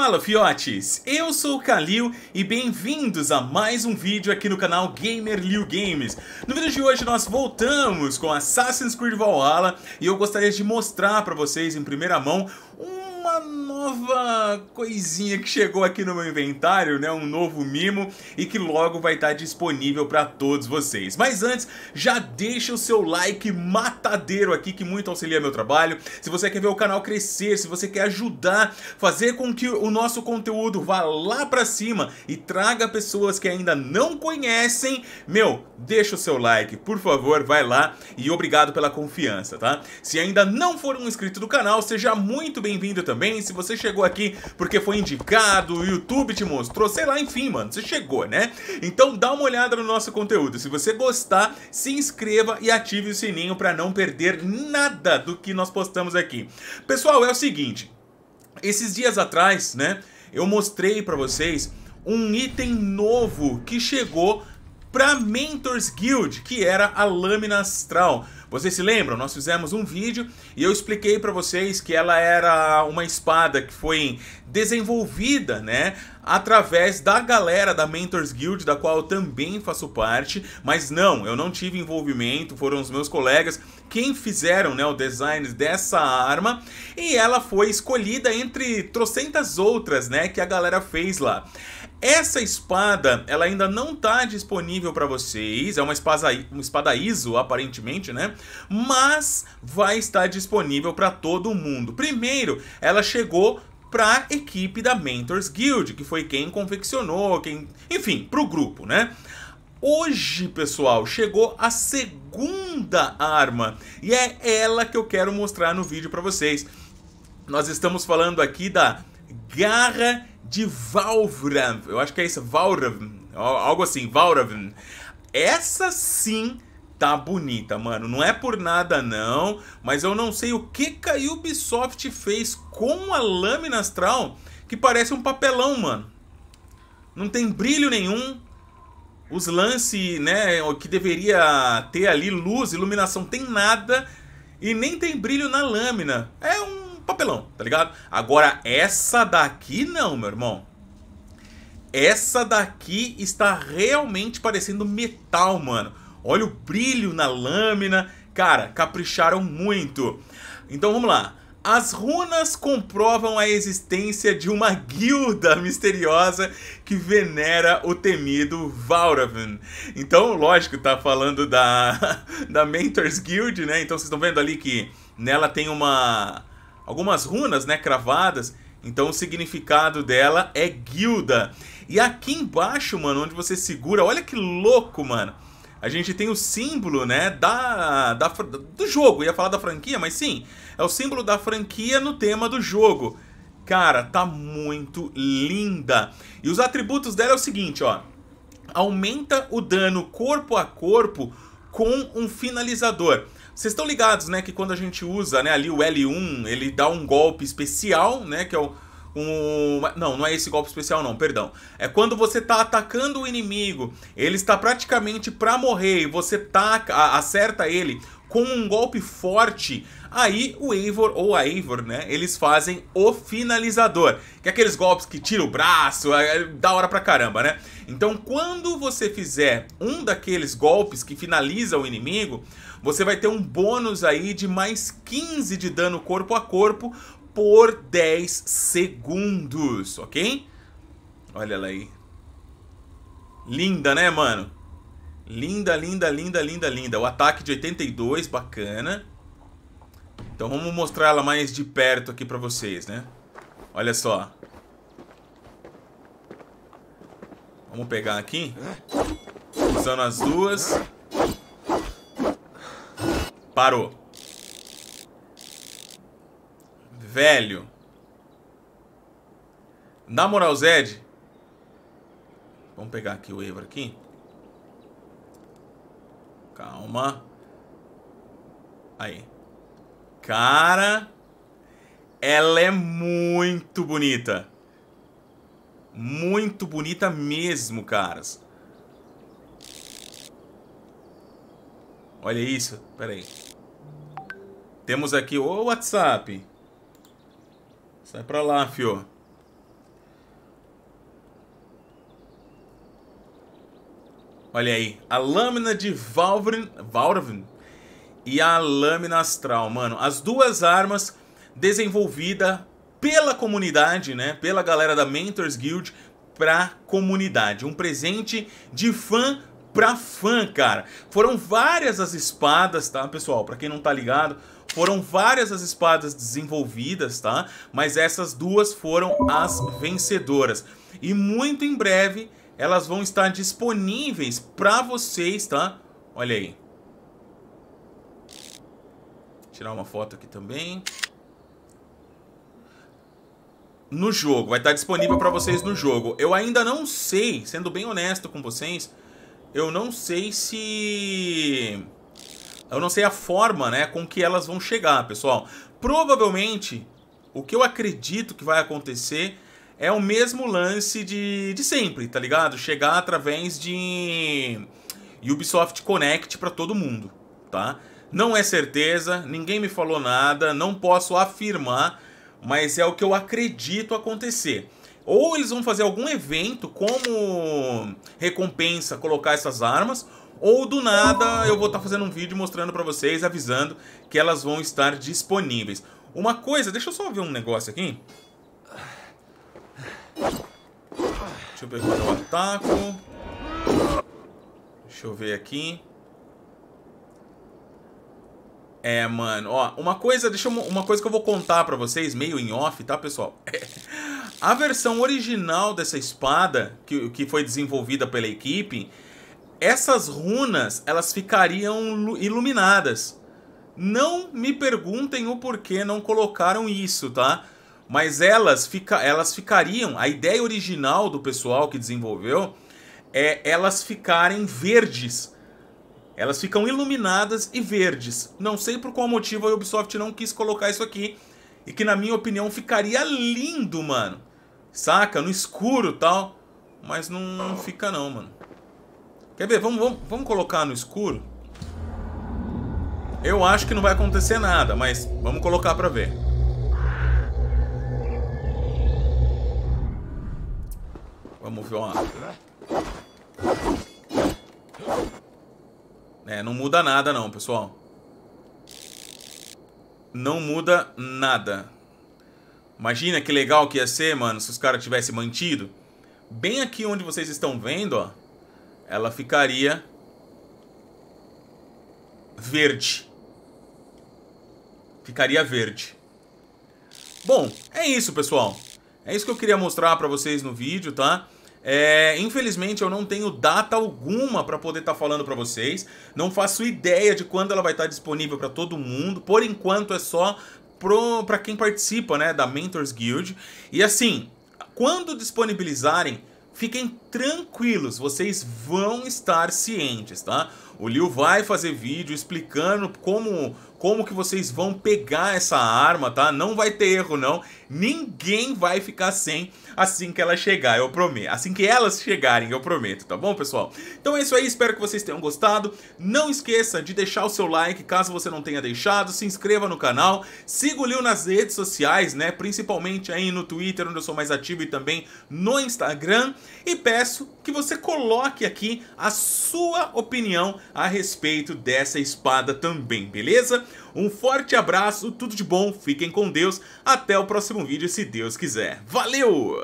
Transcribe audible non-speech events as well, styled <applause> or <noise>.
Fala fiotes, eu sou o Kalil e bem-vindos a mais um vídeo aqui no canal Gamer Liu Games. No vídeo de hoje nós voltamos com Assassin's Creed Valhalla e eu gostaria de mostrar para vocês em primeira mão uma nova coisinha que chegou aqui no meu inventário, né? Um novo mimo e que logo vai estar disponível para todos vocês. Mas antes, já deixa o seu like matadeiro aqui que muito auxilia meu trabalho. Se você quer ver o canal crescer, se você quer ajudar, fazer com que o nosso conteúdo vá lá para cima e traga pessoas que ainda não conhecem, meu, deixa o seu like, por favor, vai lá e obrigado pela confiança, tá? Se ainda não for um inscrito do canal, seja muito bem-vindo também. Se você você chegou aqui porque foi indicado, o YouTube te mostrou, sei lá, enfim, mano, você chegou, né? Então dá uma olhada no nosso conteúdo. Se você gostar, se inscreva e ative o sininho para não perder nada do que nós postamos aqui. Pessoal, é o seguinte, esses dias atrás, né, eu mostrei para vocês um item novo que chegou para Mentors Guild, que era a lâmina astral. Vocês se lembram? Nós fizemos um vídeo e eu expliquei para vocês que ela era uma espada que foi desenvolvida, né, através da galera da Mentors Guild, da qual eu também faço parte, mas não, eu não tive envolvimento, foram os meus colegas quem fizeram, né, o design dessa arma, e ela foi escolhida entre trocentas outras, né, que a galera fez lá. Essa espada, ela ainda não está disponível para vocês, é uma espada, uma espada ISO, aparentemente, né? Mas vai estar disponível para todo mundo. Primeiro, ela chegou para a equipe da Mentors Guild, que foi quem confeccionou, quem, enfim, para o grupo, né? Hoje, pessoal, chegou a segunda arma e é ela que eu quero mostrar no vídeo para vocês. Nós estamos falando aqui da Garra de Valvram. Eu acho que é isso, Valvram. Algo assim, Valvram. Essa sim tá bonita, mano. Não é por nada não, mas eu não sei o que, que a Ubisoft fez com a lâmina astral que parece um papelão, mano. Não tem brilho nenhum. Os lances, né, que deveria ter ali luz, iluminação, tem nada e nem tem brilho na lâmina. É um papelão, tá ligado? Agora, essa daqui não, meu irmão. Essa daqui está realmente parecendo metal, mano. Olha o brilho na lâmina. Cara, capricharam muito. Então vamos lá. As runas comprovam a existência de uma guilda misteriosa que venera o temido Vauravan. Então, lógico, tá falando da, <laughs> da Mentors Guild, né? Então vocês estão vendo ali que nela tem uma algumas runas, né, cravadas. Então o significado dela é guilda. E aqui embaixo, mano, onde você segura, olha que louco, mano. A gente tem o símbolo, né, da, da do jogo. Eu ia falar da franquia, mas sim, é o símbolo da franquia no tema do jogo. Cara, tá muito linda. E os atributos dela é o seguinte, ó. Aumenta o dano corpo a corpo com um finalizador. Vocês estão ligados, né, que quando a gente usa, né, ali o L1, ele dá um golpe especial, né, que é o um. Não, não é esse golpe especial, não, perdão. É quando você tá atacando o inimigo, ele está praticamente pra morrer e você taca, acerta ele com um golpe forte, aí o Eivor ou a Eivor, né, eles fazem o finalizador, que é aqueles golpes que tira o braço, é, é da hora pra caramba, né? Então, quando você fizer um daqueles golpes que finaliza o inimigo, você vai ter um bônus aí de mais 15 de dano corpo a corpo por 10 segundos, ok? Olha ela aí. Linda, né, mano? Linda, linda, linda, linda, linda. O ataque de 82, bacana. Então vamos mostrar ela mais de perto aqui pra vocês, né? Olha só. Vamos pegar aqui. Usando as duas. Parou. velho. Na moral, Zed. Vamos pegar aqui o Eivor aqui. Calma. Aí. Cara. Ela é muito bonita. Muito bonita mesmo, caras. Olha isso. Pera aí. Temos aqui o WhatsApp. Sai pra lá, fio. Olha aí. A lâmina de Valvrin, Valvrin e a lâmina astral, mano. As duas armas desenvolvidas pela comunidade, né? Pela galera da Mentors Guild pra comunidade. Um presente de fã pra fã, cara. Foram várias as espadas, tá, pessoal? Pra quem não tá ligado, foram várias as espadas desenvolvidas, tá? Mas essas duas foram as vencedoras. E muito em breve elas vão estar disponíveis para vocês, tá? Olha aí. tirar uma foto aqui também no jogo, vai estar disponível para vocês no jogo. Eu ainda não sei, sendo bem honesto com vocês, eu não sei se eu não sei a forma, né, com que elas vão chegar, pessoal. Provavelmente, o que eu acredito que vai acontecer é o mesmo lance de, de sempre, tá ligado? Chegar através de Ubisoft Connect para todo mundo, tá? Não é certeza, ninguém me falou nada, não posso afirmar, mas é o que eu acredito acontecer. Ou eles vão fazer algum evento como recompensa colocar essas armas, ou do nada eu vou estar tá fazendo um vídeo mostrando para vocês, avisando que elas vão estar disponíveis. Uma coisa, deixa eu só ver um negócio aqui. Deixa eu ver é o ataco. Deixa eu ver aqui. É, mano, ó, uma coisa, deixa eu, uma coisa que eu vou contar para vocês, meio em off, tá, pessoal? <laughs> a versão original dessa espada, que, que foi desenvolvida pela equipe, essas runas elas ficariam iluminadas. Não me perguntem o porquê não colocaram isso, tá? Mas elas, fica, elas ficariam, a ideia original do pessoal que desenvolveu é elas ficarem verdes. Elas ficam iluminadas e verdes. Não sei por qual motivo a Ubisoft não quis colocar isso aqui. E que, na minha opinião, ficaria lindo, mano. Saca? No escuro tal. Mas não, não fica, não, mano. Quer ver? Vamos, vamos, vamos colocar no escuro. Eu acho que não vai acontecer nada, mas vamos colocar pra ver. Vamos ver ó. É, não muda nada não, pessoal. Não muda nada. Imagina que legal que ia ser, mano, se os caras tivessem mantido. Bem aqui onde vocês estão vendo, ó ela ficaria verde. Ficaria verde. Bom, é isso, pessoal. É isso que eu queria mostrar para vocês no vídeo, tá? É, infelizmente eu não tenho data alguma para poder estar tá falando para vocês. Não faço ideia de quando ela vai estar tá disponível para todo mundo. Por enquanto é só para quem participa, né, da Mentors Guild. E assim, quando disponibilizarem, fiquem tranquilos, vocês vão estar cientes, tá? O Liu vai fazer vídeo explicando como como que vocês vão pegar essa arma, tá? Não vai ter erro, não. Ninguém vai ficar sem assim que ela chegar, eu prometo. Assim que elas chegarem, eu prometo, tá bom, pessoal? Então é isso aí, espero que vocês tenham gostado. Não esqueça de deixar o seu like, caso você não tenha deixado. Se inscreva no canal, siga o Lil nas redes sociais, né? Principalmente aí no Twitter, onde eu sou mais ativo, e também no Instagram. E peço que você coloque aqui a sua opinião a respeito dessa espada também, beleza? Um forte abraço, tudo de bom, fiquem com Deus. Até o próximo vídeo, se Deus quiser. Valeu!